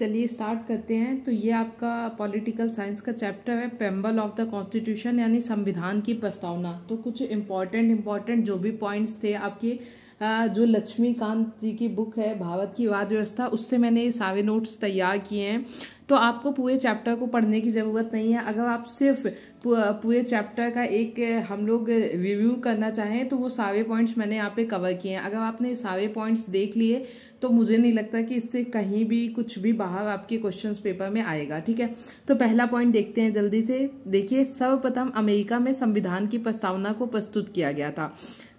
चलिए स्टार्ट करते हैं तो ये आपका पॉलिटिकल साइंस का चैप्टर है पेम्बल ऑफ द कॉन्स्टिट्यूशन यानी संविधान की प्रस्तावना तो कुछ इम्पॉर्टेंट इम्पॉर्टेंट जो भी पॉइंट्स थे आपके जो लक्ष्मीकांत जी की बुक है भावत की वाद व्यवस्था उससे मैंने ये सारे नोट्स तैयार किए हैं तो आपको पूरे चैप्टर को पढ़ने की ज़रूरत नहीं है अगर आप सिर्फ पूरे चैप्टर का एक हम लोग रिव्यू करना चाहें तो वो सारे पॉइंट्स मैंने यहाँ पे कवर किए हैं अगर आपने सारे पॉइंट्स देख लिए तो मुझे नहीं लगता कि इससे कहीं भी कुछ भी बाहर आपके क्वेश्चंस पेपर में आएगा ठीक है तो पहला पॉइंट देखते हैं जल्दी से देखिए सर्वप्रथम अमेरिका में संविधान की प्रस्तावना को प्रस्तुत किया गया था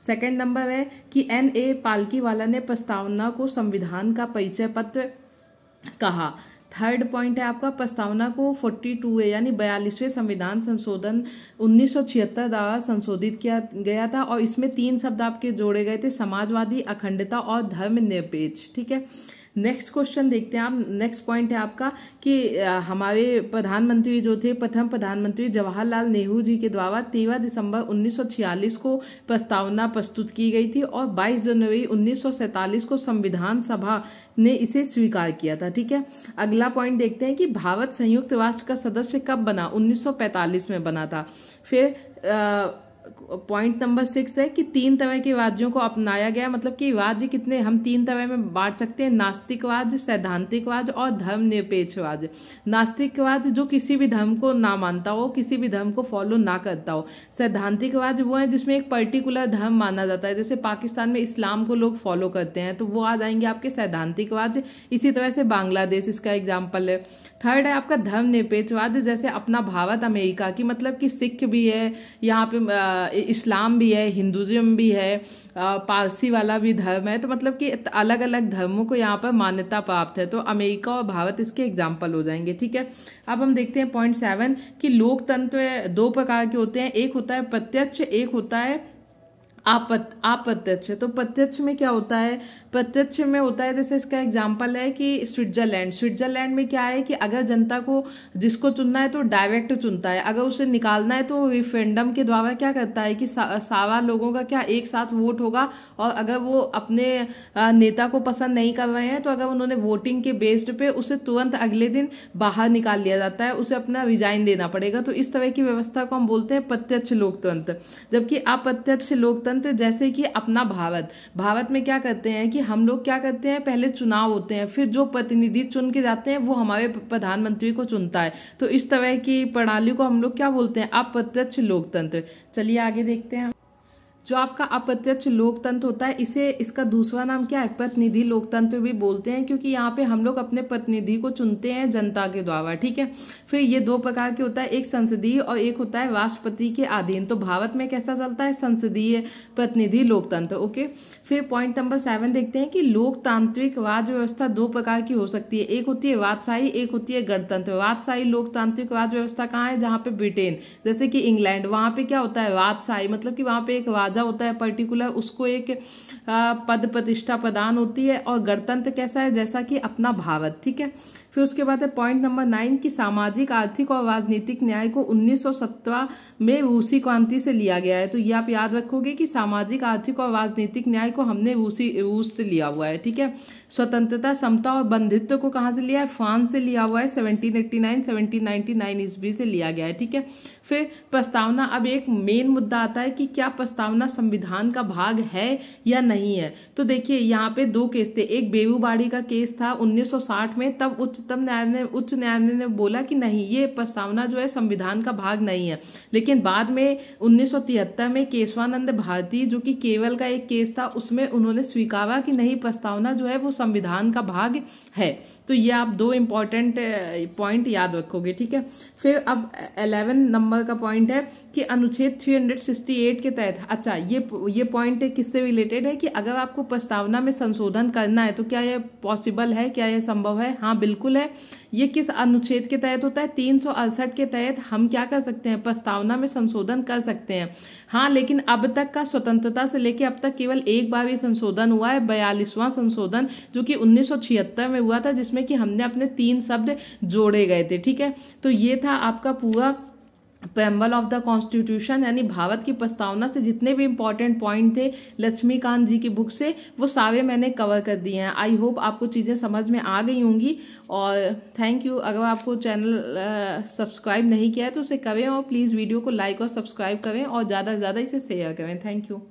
सेकेंड नंबर है कि एन एन ए पालकीवाला ने प्रस्तावना को संविधान का परिचय पत्र कहा थर्ड पॉइंट है आपका प्रस्तावना को 42 ए यानी बयालीसवें संविधान संशोधन 1976 द्वारा संशोधित किया गया था और इसमें तीन शब्द आपके जोड़े गए थे समाजवादी अखंडता और धर्मनिरपेक्ष ठीक है नेक्स्ट क्वेश्चन देखते हैं आप नेक्स्ट पॉइंट है आपका कि हमारे प्रधानमंत्री जो थे प्रथम प्रधानमंत्री जवाहरलाल नेहरू जी के द्वारा तेरह दिसंबर 1946 को प्रस्तावना प्रस्तुत की गई थी और 22 जनवरी 1947 को संविधान सभा ने इसे स्वीकार किया था ठीक है अगला पॉइंट देखते हैं कि भारत संयुक्त राष्ट्र का सदस्य कब बना 1945 में बना था फिर आ, पॉइंट नंबर सिक्स है कि तीन तरह के वाद्यों को अपनाया गया मतलब कि वाद्य कितने हम तीन तरह में बांट सकते हैं नास्तिकवाद सैद्धांतिक वाद और धर्मनिरपेक्षवाद नास्तिकवाद जो किसी भी धर्म को ना मानता हो किसी भी धर्म को फॉलो ना करता हो सैद्धांतिक वो है जिसमें एक पर्टिकुलर धर्म माना जाता है जैसे पाकिस्तान में इस्लाम को लोग फॉलो करते हैं तो वो आ जाएंगे आपके सैद्धांतिक राज्य इसी तरह से बांग्लादेश इसका एग्जाम्पल है थर्ड है आपका धर्मनिरपेक्षवाद जैसे अपना भारत अमेरिका की मतलब कि सिख भी है यहाँ पे इस्लाम भी है हिंदुज़म भी है पारसी वाला भी धर्म है तो मतलब कि अलग अलग धर्मों को यहाँ पर मान्यता प्राप्त है तो अमेरिका और भारत इसके एग्जाम्पल हो जाएंगे ठीक है अब हम देखते हैं पॉइंट सेवन कि लोकतंत्र दो प्रकार के होते हैं एक होता है प्रत्यक्ष एक होता है आपत आप्रत्यक्ष तो प्रत्यक्ष में क्या होता है प्रत्यक्ष में होता है जैसे इसका एग्जाम्पल है कि स्विट्जरलैंड स्विट्जरलैंड में क्या है कि अगर जनता को जिसको चुनना है तो डायरेक्ट चुनता है अगर उसे निकालना है तो रिफ्रेंडम के द्वारा क्या करता है कि सा, सारा लोगों का क्या एक साथ वोट होगा और अगर वो अपने नेता को पसंद नहीं कर रहे हैं तो अगर उन्होंने वोटिंग के बेस्ड पे उसे तुरंत अगले दिन बाहर निकाल लिया जाता है उसे अपना रिजाइन देना पड़ेगा तो इस तरह की व्यवस्था को हम बोलते हैं प्रत्यक्ष लोकतंत्र जबकि अप्रत्यक्ष लोकतंत्र लोकतंत्र जैसे कि अपना भारत भारत में क्या करते हैं कि हम लोग क्या करते हैं पहले चुनाव होते हैं फिर जो प्रतिनिधि चुन के जाते हैं वो हमारे प्रधानमंत्री को चुनता है तो इस तरह की प्रणाली को हम लोग क्या बोलते हैं अप्रत्यक्ष लोकतंत्र चलिए आगे देखते हैं जो आपका अप्रत्यक्ष लोकतंत्र होता है इसे इसका दूसरा नाम क्या है प्रतिनिधि लोकतंत्र भी बोलते हैं क्योंकि यहाँ पे हम लोग अपने प्रतिनिधि को चुनते हैं जनता के द्वारा ठीक है फिर ये दो प्रकार के होता है एक संसदीय और एक होता है राष्ट्रपति के अधीन तो भारत में कैसा चलता है संसदीय प्रतिनिधि लोकतंत्र ओके फिर पॉइंट नंबर सेवन देखते हैं कि लोकतांत्रिक राज व्यवस्था दो प्रकार की हो सकती है एक होती है राजशाही एक होती है गणतंत्र राजशाही लोकतांत्रिक राज व्यवस्था कहाँ है जहाँ पे ब्रिटेन जैसे कि इंग्लैंड वहाँ पे क्या होता है राजशाही मतलब कि वहाँ पे एक राज राजा होता है पर्टिकुलर उसको एक पद प्रतिष्ठा प्रदान होती है और गणतंत्र कैसा है जैसा कि अपना भारत ठीक है फिर उसके बाद है पॉइंट नंबर नाइन की सामाजिक आर्थिक और राजनीतिक न्याय को उन्नीस में रूसी क्रांति से लिया गया है तो ये आप याद रखोगे कि सामाजिक आर्थिक और राजनीतिक न्याय को हमने रूसी रूस से लिया हुआ है ठीक है स्वतंत्रता समता और बंधुत्व को कहाँ से लिया है फ्रांस से लिया हुआ है seventeen eighty nine seventeen ninety nine ईस्वी से लिया गया है ठीक है फिर प्रस्तावना अब एक मेन मुद्दा आता है कि क्या प्रस्तावना होना संविधान का भाग है या नहीं है तो देखिए यहाँ पे दो केस थे एक बेबूबाड़ी का केस था 1960 में तब उच्चतम न्यायालय ने उच्च न्यायालय ने बोला कि नहीं ये प्रस्तावना जो है संविधान का भाग नहीं है लेकिन बाद में उन्नीस में केशवानंद भारती जो कि केवल का एक केस था उसमें उन्होंने स्वीकारा कि नहीं प्रस्तावना जो है वो संविधान का भाग है तो ये आप दो इम्पॉर्टेंट पॉइंट याद रखोगे ठीक है फिर अब अलेवन नंबर का पॉइंट है कि अनुच्छेद 368 के तहत अच्छा अच्छा ये ये पॉइंट किससे रिलेटेड है कि अगर आपको प्रस्तावना में संशोधन करना है तो क्या यह पॉसिबल है क्या यह संभव है हाँ बिल्कुल है ये किस अनुच्छेद के तहत होता है तीन के तहत हम क्या कर सकते हैं प्रस्तावना में संशोधन कर सकते हैं हाँ लेकिन अब तक का स्वतंत्रता से लेकर अब तक केवल एक बार ये संशोधन हुआ है बयालीसवां संशोधन जो कि उन्नीस में हुआ था जिसमें कि हमने अपने तीन शब्द जोड़े गए थे ठीक है तो ये था आपका पूरा पैम्बल ऑफ द कॉन्स्टिट्यूशन यानी भारत की प्रस्तावना से जितने भी इंपॉर्टेंट पॉइंट थे लक्ष्मीकांत जी की बुक से वो सारे मैंने कवर कर दिए हैं आई होप आपको चीज़ें समझ में आ गई होंगी और थैंक यू अगर आपको चैनल सब्सक्राइब नहीं किया है तो उसे करें और प्लीज़ वीडियो को लाइक और सब्सक्राइब करें और ज़्यादा से ज़्यादा इसे शेयर करें थैंक यू